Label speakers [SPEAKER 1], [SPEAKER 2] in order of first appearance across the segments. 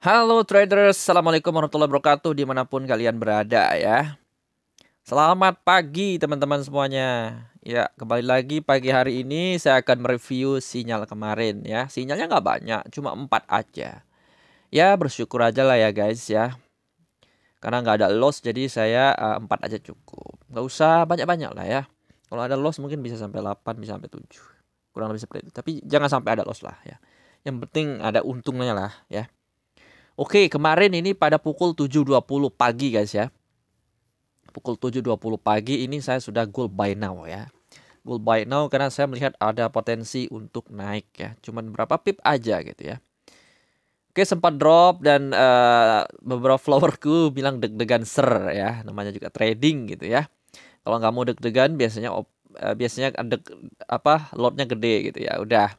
[SPEAKER 1] Halo traders, Assalamualaikum warahmatullahi wabarakatuh dimanapun kalian berada ya Selamat pagi teman-teman semuanya Ya kembali lagi pagi hari ini saya akan mereview sinyal kemarin ya Sinyalnya nggak banyak, cuma empat aja Ya bersyukur aja lah ya guys ya Karena nggak ada loss jadi saya uh, aja cukup Nggak usah banyak-banyak lah ya Kalau ada loss mungkin bisa sampai 8, bisa sampai 7 Kurang lebih seperti itu, tapi jangan sampai ada loss lah ya Yang penting ada untungnya lah ya Oke, kemarin ini pada pukul 7.20 pagi guys ya. Pukul 7.20 pagi ini saya sudah goal buy now ya. Goal buy now karena saya melihat ada potensi untuk naik ya. Cuman berapa pip aja gitu ya. Oke sempat drop dan uh, beberapa flowerku bilang deg-degan ser ya namanya juga trading gitu ya. Kalau nggak mau deg-degan biasanya op, uh, biasanya deg, apa lotnya gede gitu ya udah.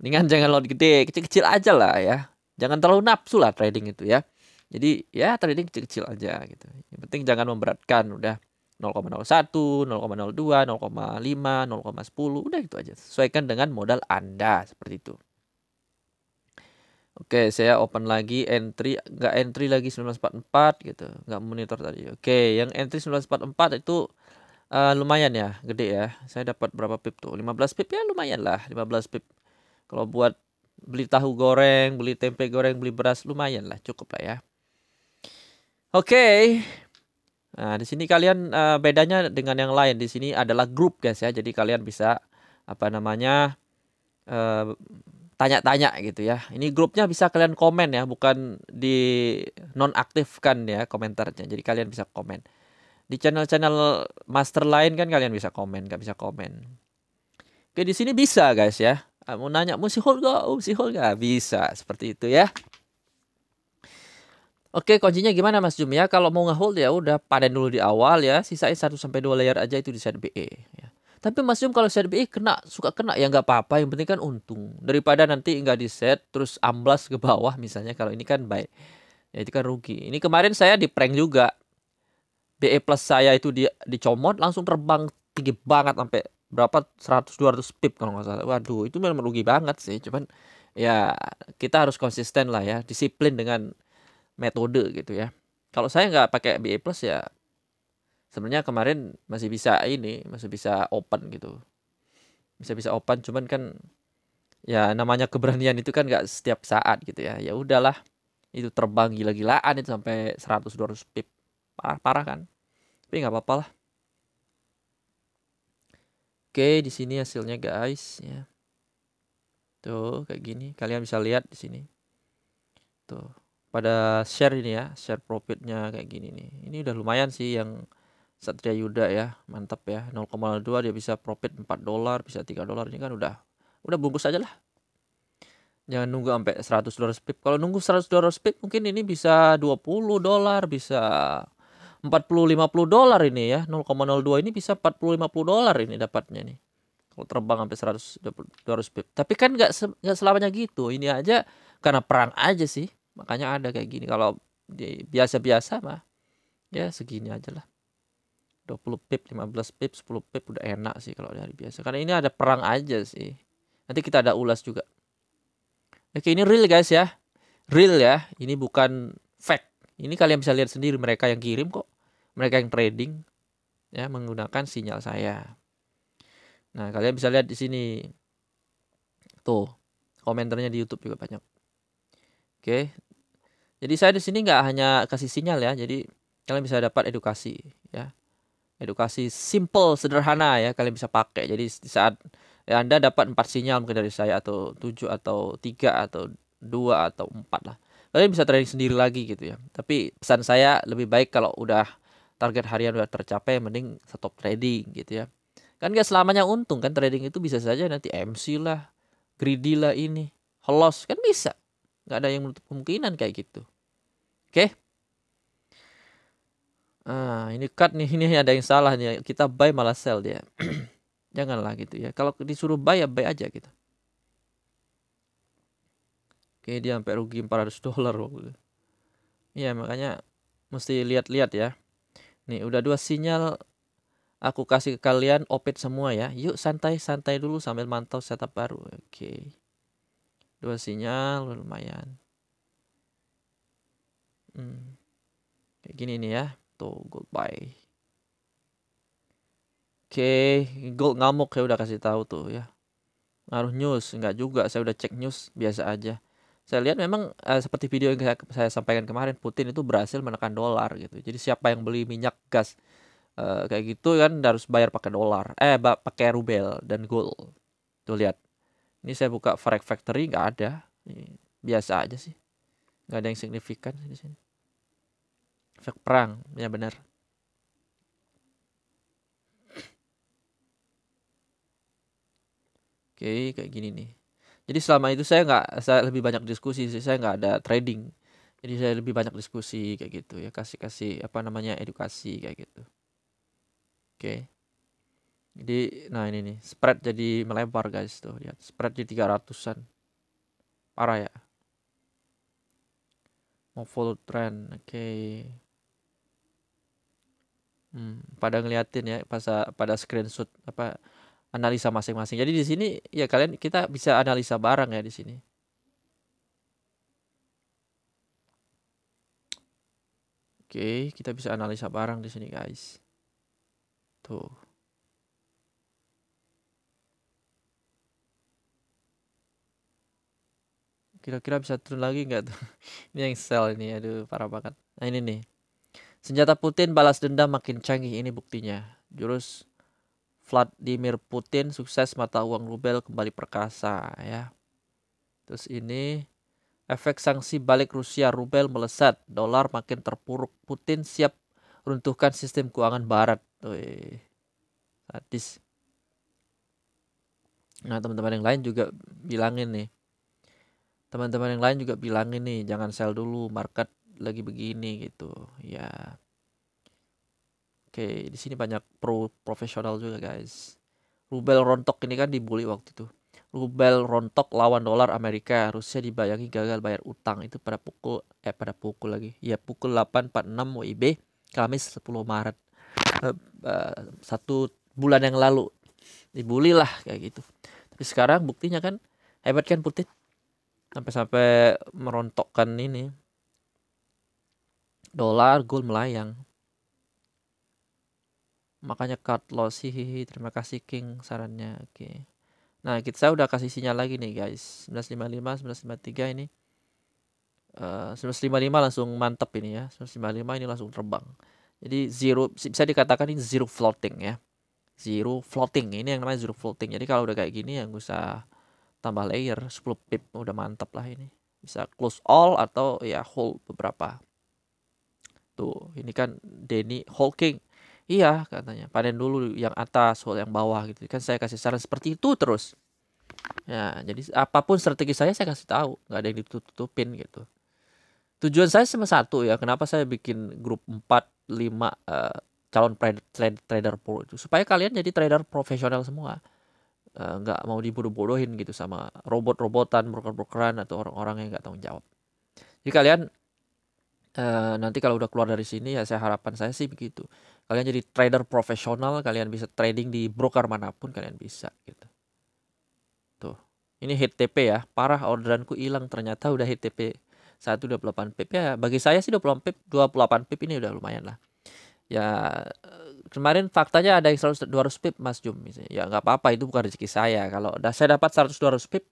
[SPEAKER 1] Mendingan jangan lot gede kecil-kecil aja lah ya jangan terlalu nafsu lah trading itu ya jadi ya trading kecil-kecil aja gitu yang penting jangan memberatkan udah 0,01, 0,02, 0,5, 0,10 udah gitu aja sesuaikan dengan modal anda seperti itu Oke, saya open lagi entry, nggak entry lagi 1944 gitu, nggak monitor tadi. Oke, yang entry 1944 itu uh, lumayan ya, gede ya. Saya dapat berapa pip tuh? 15 pip ya lumayan lah, 15 pip. Kalau buat beli tahu goreng, beli tempe goreng, beli beras lumayan lah, cukup lah ya. Oke. Okay. Nah, di sini kalian uh, bedanya dengan yang lain di sini adalah grup guys ya. Jadi kalian bisa apa namanya eh, tanya-tanya gitu ya. Ini grupnya bisa kalian komen ya, bukan di nonaktifkan ya komentarnya. Jadi kalian bisa komen. Di channel-channel master lain kan kalian bisa komen, nggak bisa komen. Oke, di sini bisa guys ya. Ah, mau nanya mau hold gak oh hold gak bisa seperti itu ya Oke, kuncinya gimana Mas Jum ya? Kalau mau ngehold ya udah panen dulu di awal ya, sisain 1 sampai 2 layer aja itu di set BE ya. Tapi Mas Jum kalau set BE kena suka kena ya nggak apa-apa, yang penting kan untung. Daripada nanti nggak di set terus amblas ke bawah misalnya kalau ini kan baik. Ya itu kan rugi. Ini kemarin saya di prank juga. BE plus saya itu di dicomot langsung terbang tinggi banget sampai berapa 100 200 pip kalau nggak salah. Waduh, itu memang rugi banget sih. Cuman ya kita harus konsisten lah ya, disiplin dengan metode gitu ya. Kalau saya nggak pakai BE plus ya sebenarnya kemarin masih bisa ini, masih bisa open gitu. Bisa bisa open cuman kan ya namanya keberanian itu kan nggak setiap saat gitu ya. Ya udahlah itu terbang gila-gilaan itu sampai 100 200 pip. Parah, parah kan. Tapi nggak apa-apa Oke, di sini hasilnya guys ya. Tuh, kayak gini. Kalian bisa lihat di sini. Tuh, pada share ini ya, share profitnya kayak gini nih. Ini udah lumayan sih yang Satria Yuda ya. Mantap ya. 0,2 dia bisa profit 4 dolar, bisa 3 dolar. Ini kan udah udah bungkus aja lah jangan nunggu sampai 100 dolar pip. kalau nunggu 100 dolar pip mungkin ini bisa 20 dolar bisa 40 50 dolar ini ya. 0,02 ini bisa 40 50 dolar ini dapatnya nih. Kalau terbang sampai 100 200 pip. Tapi kan nggak nggak selamanya gitu. Ini aja karena perang aja sih. Makanya ada kayak gini. Kalau di biasa-biasa mah ya segini aja lah. 20 pip, 15 pip, 10 pip udah enak sih kalau hari biasa. Karena ini ada perang aja sih. Nanti kita ada ulas juga. Oke, ini real guys ya. Real ya. Ini bukan fake. Ini kalian bisa lihat sendiri mereka yang kirim kok mereka yang trading ya menggunakan sinyal saya. Nah, kalian bisa lihat di sini. Tuh, komentarnya di YouTube juga banyak. Oke. Jadi saya di sini nggak hanya kasih sinyal ya, jadi kalian bisa dapat edukasi ya. Edukasi simple, sederhana ya, kalian bisa pakai. Jadi di saat ya, Anda dapat empat sinyal mungkin dari saya atau tujuh atau tiga atau dua atau empat lah. Kalian bisa trading sendiri lagi gitu ya. Tapi pesan saya lebih baik kalau udah target harian udah tercapai mending stop trading gitu ya kan gak selamanya untung kan trading itu bisa saja nanti MC lah greedy lah ini loss kan bisa nggak ada yang menutup kemungkinan kayak gitu oke okay? ah ini cut nih ini ada yang salah nih kita buy malah sell dia janganlah gitu ya kalau disuruh buy ya buy aja gitu oke okay, dia sampai rugi 400 dolar waktu itu ya makanya mesti lihat-lihat ya Nih, udah dua sinyal aku kasih ke kalian opet semua ya. Yuk santai-santai dulu sambil mantau setup baru. Oke. Okay. Dua sinyal lumayan. Hmm. Kayak gini nih ya. Tuh, goodbye. Oke, okay. gold ngamuk ya udah kasih tahu tuh ya. Ngaruh news enggak juga, saya udah cek news biasa aja saya lihat memang eh, seperti video yang saya, saya sampaikan kemarin Putin itu berhasil menekan dolar gitu jadi siapa yang beli minyak gas eh, kayak gitu kan harus bayar pakai dolar eh pakai rubel dan gold tuh lihat ini saya buka forex factory nggak ada ini biasa aja sih nggak ada yang signifikan di sini efek perang ya benar oke kayak gini nih jadi selama itu saya nggak saya lebih banyak diskusi sih, saya nggak ada trading. Jadi saya lebih banyak diskusi kayak gitu ya, kasih-kasih apa namanya edukasi kayak gitu. Oke. Okay. Jadi nah ini nih, spread jadi melebar guys tuh, lihat spread jadi tiga ratusan. Parah ya. Mau follow trend. Oke. Okay. Hmm, pada ngeliatin ya pas pada screenshot apa analisa masing-masing. Jadi di sini ya kalian kita bisa analisa barang ya di sini. Oke, kita bisa analisa barang di sini guys. Tuh. Kira-kira bisa turun lagi nggak tuh? ini yang sel ini, aduh parah banget. Nah ini nih. Senjata Putin balas dendam makin canggih ini buktinya. Jurus Vladimir Putin sukses mata uang rubel kembali perkasa ya. Terus ini efek sanksi balik Rusia rubel melesat, dolar makin terpuruk. Putin siap runtuhkan sistem keuangan barat. Wih. Sadis. Nah, teman-teman yang lain juga bilangin nih. Teman-teman yang lain juga bilangin nih, jangan sell dulu, market lagi begini gitu. Ya. Oke, di sini banyak pro profesional juga guys. Rubel rontok ini kan dibully waktu itu. Rubel rontok lawan dolar Amerika. Rusia dibayangi gagal bayar utang itu pada pukul eh pada pukul lagi. Ya pukul 8.46 WIB Kamis 10 Maret. Uh, uh, satu bulan yang lalu dibully lah kayak gitu. Tapi sekarang buktinya kan hebat kan Putin sampai-sampai merontokkan ini dolar gold melayang makanya cut loss hihihi terima kasih King sarannya oke okay. nah kita saya udah kasih sinyal lagi nih guys 1955 1953 ini uh, eh, 1955 langsung mantep ini ya 1955 ini langsung terbang jadi zero bisa dikatakan ini zero floating ya zero floating ini yang namanya zero floating jadi kalau udah kayak gini ya nggak usah tambah layer 10 pip udah mantep lah ini bisa close all atau ya hold beberapa tuh ini kan Denny Hawking Iya katanya panen dulu yang atas soal yang bawah gitu kan saya kasih saran seperti itu terus. Ya jadi apapun strategi saya saya kasih tahu nggak ada yang ditutupin gitu. Tujuan saya cuma satu ya kenapa saya bikin grup 4, 5 uh, calon trader, trader pro itu supaya kalian jadi trader profesional semua eh, nggak uh, mau dibodoh-bodohin gitu sama robot-robotan broker-brokeran atau orang-orang yang nggak tanggung jawab. Jadi kalian uh, nanti kalau udah keluar dari sini ya saya harapan saya sih begitu kalian jadi trader profesional kalian bisa trading di broker manapun kalian bisa gitu tuh ini HTP ya parah orderanku hilang ternyata udah HTP 128 pip ya bagi saya sih 28 pip delapan pip ini udah lumayan lah ya eh, kemarin faktanya ada yang dua ratus pip Mas Jum misalnya. ya nggak apa-apa itu bukan rezeki saya kalau udah saya dapat dua ratus pip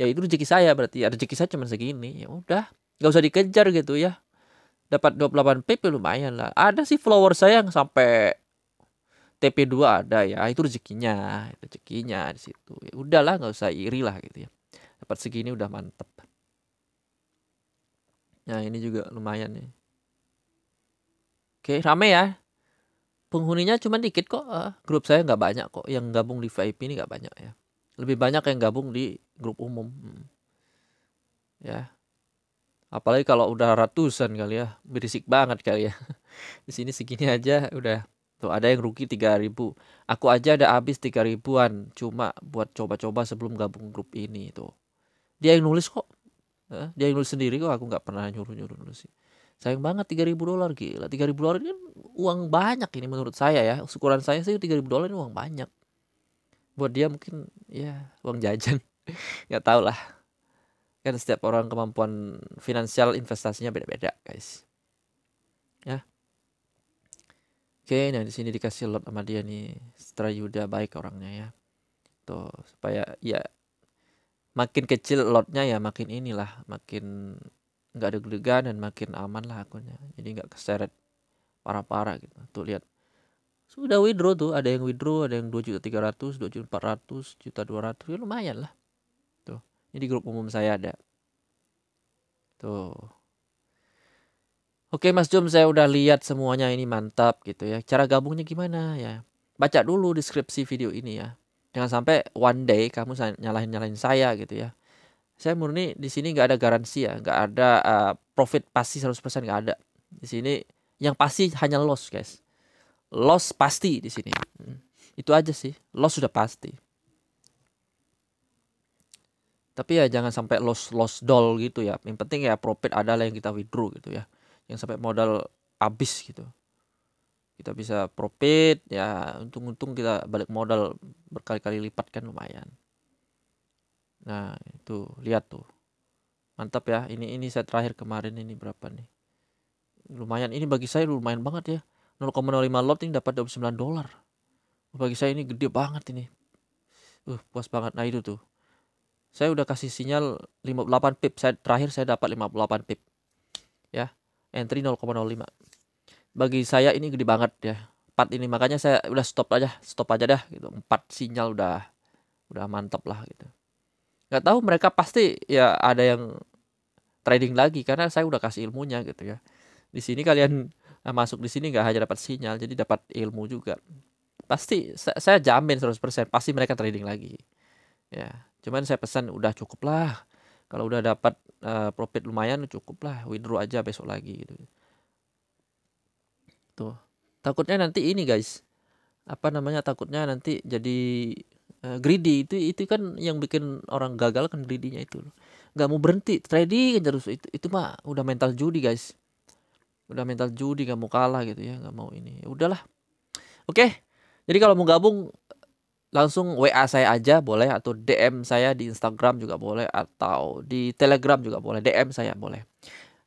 [SPEAKER 1] ya itu rezeki saya berarti ya rezeki saya cuma segini ya udah nggak usah dikejar gitu ya dapat 28 PP lumayan lah. Ada sih follower saya yang sampai TP2 ada ya. Itu rezekinya, itu rezekinya di situ. Ya udahlah nggak usah iri lah gitu ya. Dapat segini udah mantep. Nah, ini juga lumayan nih. Oke, rame ya. Penghuninya cuma dikit kok. Uh, grup saya nggak banyak kok. Yang gabung di VIP ini nggak banyak ya. Lebih banyak yang gabung di grup umum. Hmm. Ya, apalagi kalau udah ratusan kali ya berisik banget kali ya di sini segini aja udah tuh ada yang rugi 3000 aku aja ada habis 3000 ribuan. cuma buat coba-coba sebelum gabung grup ini tuh dia yang nulis kok dia yang nulis sendiri kok aku nggak pernah nyuruh-nyuruh nulis sih sayang banget 3000 dolar gila 3000 dolar ini uang banyak ini menurut saya ya ukuran saya sih 3000 dolar ini uang banyak buat dia mungkin ya uang jajan nggak tau lah Kan setiap orang kemampuan finansial investasinya beda-beda, guys. Ya. Oke, nah di sini dikasih lot sama dia nih. yuda baik orangnya ya. Tuh, supaya ya makin kecil lotnya ya makin inilah, makin nggak ada degan dan makin aman lah akunnya. Jadi nggak keseret parah-parah gitu. Tuh lihat. Sudah withdraw tuh, ada yang withdraw, ada yang dua juta tiga ratus dua juta empat ratus juta dua ratus ya, lumayan lah. Ini di grup umum saya ada. Tuh. Oke Mas Jum saya udah lihat semuanya ini mantap gitu ya. Cara gabungnya gimana ya? Baca dulu deskripsi video ini ya. Jangan sampai one day kamu nyalahin-nyalahin saya gitu ya. Saya murni di sini nggak ada garansi ya, nggak ada uh, profit pasti 100% nggak ada. Di sini yang pasti hanya loss guys. Loss pasti di sini. Hmm. Itu aja sih, loss sudah pasti tapi ya jangan sampai loss loss doll gitu ya yang penting ya profit adalah yang kita withdraw gitu ya yang sampai modal habis gitu kita bisa profit ya untung-untung kita balik modal berkali-kali lipat kan lumayan nah itu lihat tuh mantap ya ini ini saya terakhir kemarin ini berapa nih lumayan ini bagi saya lumayan banget ya 0,05 lot ini dapat 29 dolar bagi saya ini gede banget ini uh puas banget nah itu tuh saya udah kasih sinyal 58 pip saya terakhir saya dapat 58 pip ya entry 0,05 bagi saya ini gede banget ya 4 ini makanya saya udah stop aja stop aja dah gitu empat sinyal udah udah mantap lah gitu nggak tahu mereka pasti ya ada yang trading lagi karena saya udah kasih ilmunya gitu ya di sini kalian nah, masuk di sini nggak hanya dapat sinyal jadi dapat ilmu juga pasti saya, jamin jamin 100% pasti mereka trading lagi ya Cuman saya pesan udah cukup lah. Kalau udah dapat uh, profit lumayan cukup lah, withdraw aja besok lagi gitu. Tuh. Takutnya nanti ini guys. Apa namanya? Takutnya nanti jadi uh, greedy itu itu kan yang bikin orang gagal kan greedy itu. Nggak mau berhenti trading terus itu itu mah udah mental judi guys. Udah mental judi gak mau kalah gitu ya, nggak mau ini. Ya udahlah. Oke. Okay. Jadi kalau mau gabung langsung WA saya aja boleh atau DM saya di Instagram juga boleh atau di Telegram juga boleh DM saya boleh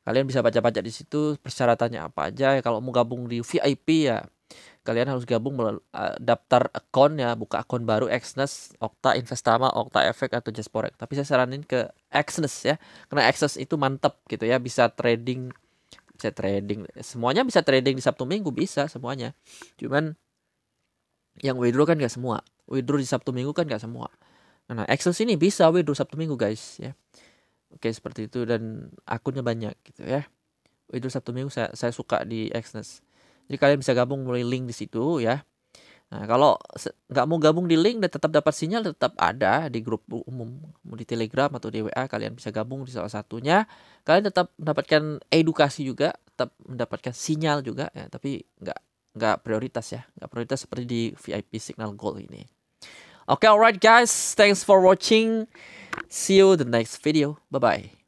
[SPEAKER 1] kalian bisa baca-baca di situ persyaratannya apa aja kalau mau gabung di VIP ya kalian harus gabung eh, daftar akun ya buka akun baru Exness Okta Investama Okta Efek atau Jasporek tapi saya saranin ke Exness ya karena Exness itu mantep gitu ya bisa trading bisa trading semuanya bisa trading di Sabtu Minggu bisa semuanya cuman yang withdraw kan gak semua withdraw di Sabtu Minggu kan nggak semua. Nah, nah, Excel sini bisa withdraw Sabtu Minggu guys ya. Oke seperti itu dan akunnya banyak gitu ya. Withdraw Sabtu Minggu saya, saya suka di Excel. Jadi kalian bisa gabung melalui link di situ ya. Nah, kalau nggak mau gabung di link dan tetap dapat sinyal tetap ada di grup umum mau di Telegram atau di WA kalian bisa gabung di salah satunya. Kalian tetap mendapatkan edukasi juga, tetap mendapatkan sinyal juga ya, tapi nggak nggak prioritas ya nggak prioritas seperti di VIP Signal Gold ini oke okay, alright guys thanks for watching see you the next video bye bye